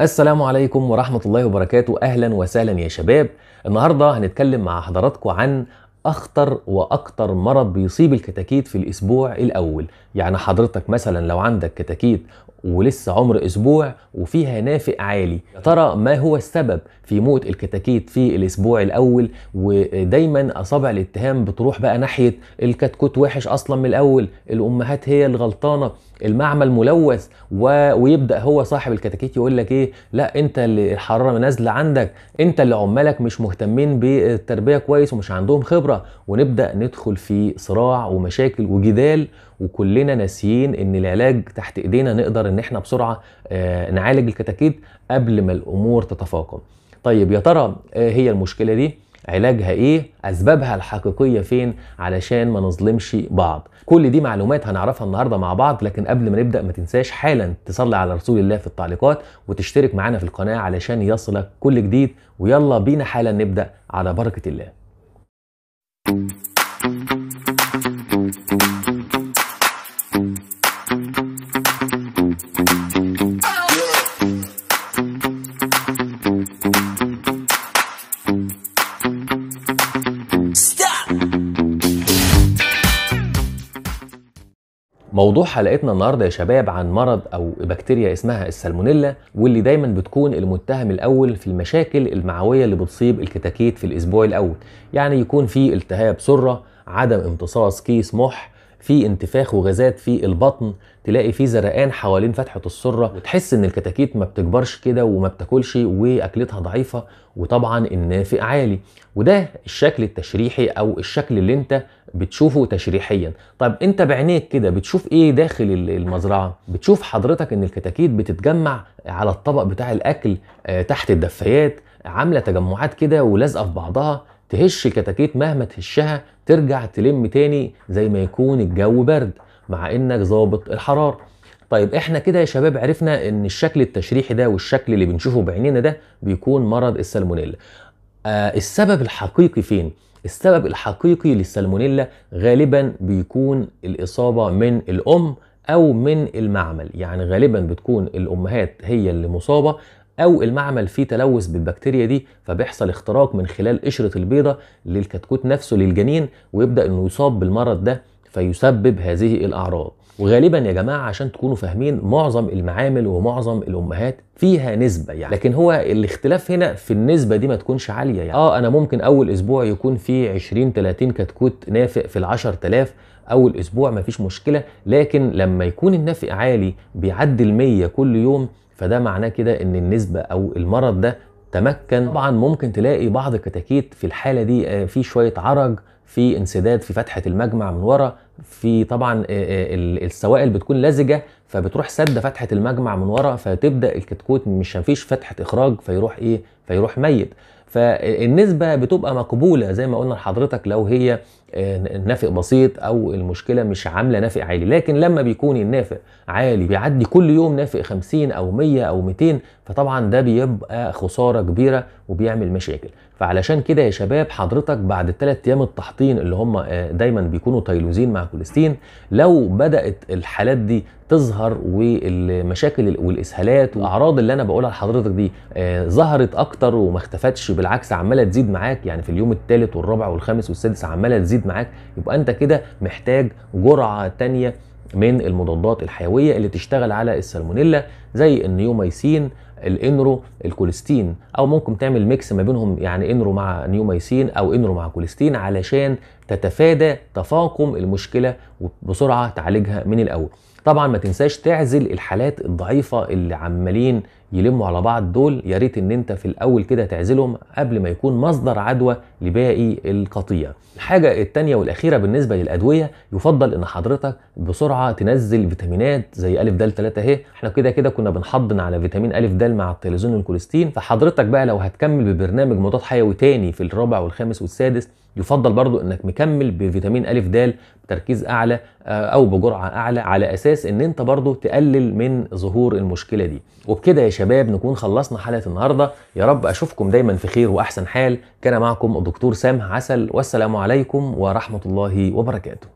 السلام عليكم ورحمة الله وبركاته أهلا وسهلا يا شباب النهاردة هنتكلم مع حضراتكم عن أخطر وأكتر مرض بيصيب الكتاكيت في الأسبوع الأول يعني حضرتك مثلا لو عندك كتاكيت ولسه عمر أسبوع وفيها نافق عالي ترى ما هو السبب في موت الكتاكيت في الأسبوع الأول ودايما أصابع الاتهام بتروح بقى ناحية الكتكوت وحش أصلا من الأول الأمهات هي الغلطانة المعمل ملوث و... ويبدا هو صاحب الكتاكيت يقول لك ايه لا انت اللي الحراره نازله عندك انت اللي عمالك مش مهتمين بالتربيه كويس ومش عندهم خبره ونبدا ندخل في صراع ومشاكل وجدال وكلنا ناسيين ان العلاج تحت ايدينا نقدر ان احنا بسرعه آه، نعالج الكتاكيت قبل ما الامور تتفاقم طيب يا ترى آه، هي المشكله دي علاجها ايه اسبابها الحقيقيه فين علشان ما نظلمش بعض كل دي معلومات هنعرفها النهارده مع بعض لكن قبل ما نبدا ما تنساش حالا تصلي على رسول الله في التعليقات وتشترك معانا في القناه علشان يصلك كل جديد ويلا بينا حالا نبدا على بركه الله موضوع حلقتنا النهارده يا شباب عن مرض او بكتيريا اسمها السالمونيلا واللي دايما بتكون المتهم الاول في المشاكل المعويه اللي بتصيب الكتاكيت في الاسبوع الاول يعني يكون في التهاب سره عدم امتصاص كيس مح في انتفاخ وغازات في البطن تلاقي في زرقان حوالين فتحه السره وتحس ان الكتاكيت ما بتكبرش كده وما بتاكلش واكلتها ضعيفه وطبعا النافق عالي وده الشكل التشريحي او الشكل اللي انت بتشوفه تشريحيا طب انت بعينيك كده بتشوف ايه داخل المزرعه بتشوف حضرتك ان الكتاكيت بتتجمع على الطبق بتاع الاكل آه، تحت الدفايات عامله تجمعات كده ولازقه في بعضها تهش كتاكيت مهما تهشها ترجع تلم تاني زي ما يكون الجو برد مع انك ظابط الحراره طيب احنا كده يا شباب عرفنا ان الشكل التشريحي ده والشكل اللي بنشوفه بعينينا ده بيكون مرض السالمونيلا آه السبب الحقيقي فين السبب الحقيقي للسالمونيلا غالبا بيكون الاصابه من الام او من المعمل يعني غالبا بتكون الامهات هي اللي مصابه او المعمل فيه تلوث بالبكتيريا دي فبيحصل اختراق من خلال قشره البيضه للكتكوت نفسه للجنين ويبدا انه يصاب بالمرض ده فيسبب هذه الاعراض وغالبا يا جماعه عشان تكونوا فاهمين معظم المعامل ومعظم الامهات فيها نسبه يعني لكن هو الاختلاف هنا في النسبه دي ما تكونش عاليه يعني اه انا ممكن اول اسبوع يكون في 20 30 كتكوت نافق في ال 10000 اول اسبوع مفيش مشكله لكن لما يكون النفق عالي بيعدي ال 100 كل يوم فده معناه كده ان النسبه او المرض ده تمكن طبعا ممكن تلاقي بعض الكتاكيت في الحاله دي آه، في شويه عرج في انسداد في فتحه المجمع من ورا في طبعا آه، آه، السوائل بتكون لزجه فبتروح سد فتحه المجمع من ورا فتبدا الكتكوت مش مفيش فتحه اخراج فيروح ايه فيروح ميت فالنسبه بتبقى مقبوله زي ما قلنا لحضرتك لو هي آه، نافق بسيط او المشكله مش عامله نافق عالي لكن لما بيكون النافق عالي بيعدي كل يوم نافق 50 او 100 او 200 فطبعا ده بيبقى خساره كبيره وبيعمل مشاكل فعلشان كده يا شباب حضرتك بعد الثلاث ايام التحطين اللي هم آه، دايما بيكونوا تايلوزين مع كوليستين لو بدات الحالات دي تظهر والمشاكل والاسهالات والاعراض اللي انا بقولها لحضرتك دي آه، ظهرت اكتر وما اختفتش بالعكس عماله تزيد معاك يعني في اليوم الثالث والرابع والخامس والسادس عماله تزيد هتزيد معاك يبقى انت كده محتاج جرعه تانية من المضادات الحيويه اللي تشتغل على السالمونيلا زي النيوميسين الانرو الكوليستين او ممكن تعمل ميكس ما بينهم يعني انرو مع نيوميسين او انرو مع كوليستين علشان تتفادى تفاقم المشكله وبسرعه تعالجها من الاول طبعا ما تنساش تعزل الحالات الضعيفه اللي عمالين يلموا على بعض دول يا ريت ان انت في الاول كده تعزلهم قبل ما يكون مصدر عدوى لباقي القطيع الحاجه الثانيه والاخيره بالنسبه للادويه يفضل ان حضرتك بسرعه تنزل فيتامينات زي الف د 3 اهي احنا كده كده كنا بنحضن على فيتامين الف د مع التلازون والكوليستين فحضرتك بقى لو هتكمل ببرنامج مضاد حيوي تاني في الرابع والخامس والسادس يفضل برضو انك مكمل بفيتامين الف د بتركيز اعلى آه، او بجرعه اعلى على اساس ان انت برضو تقلل من ظهور المشكله دي وبكده يا شباب نكون خلصنا حلقه النهارده يا رب اشوفكم دايما في خير واحسن حال كان معكم الدكتور سام عسل والسلام عليكم ورحمه الله وبركاته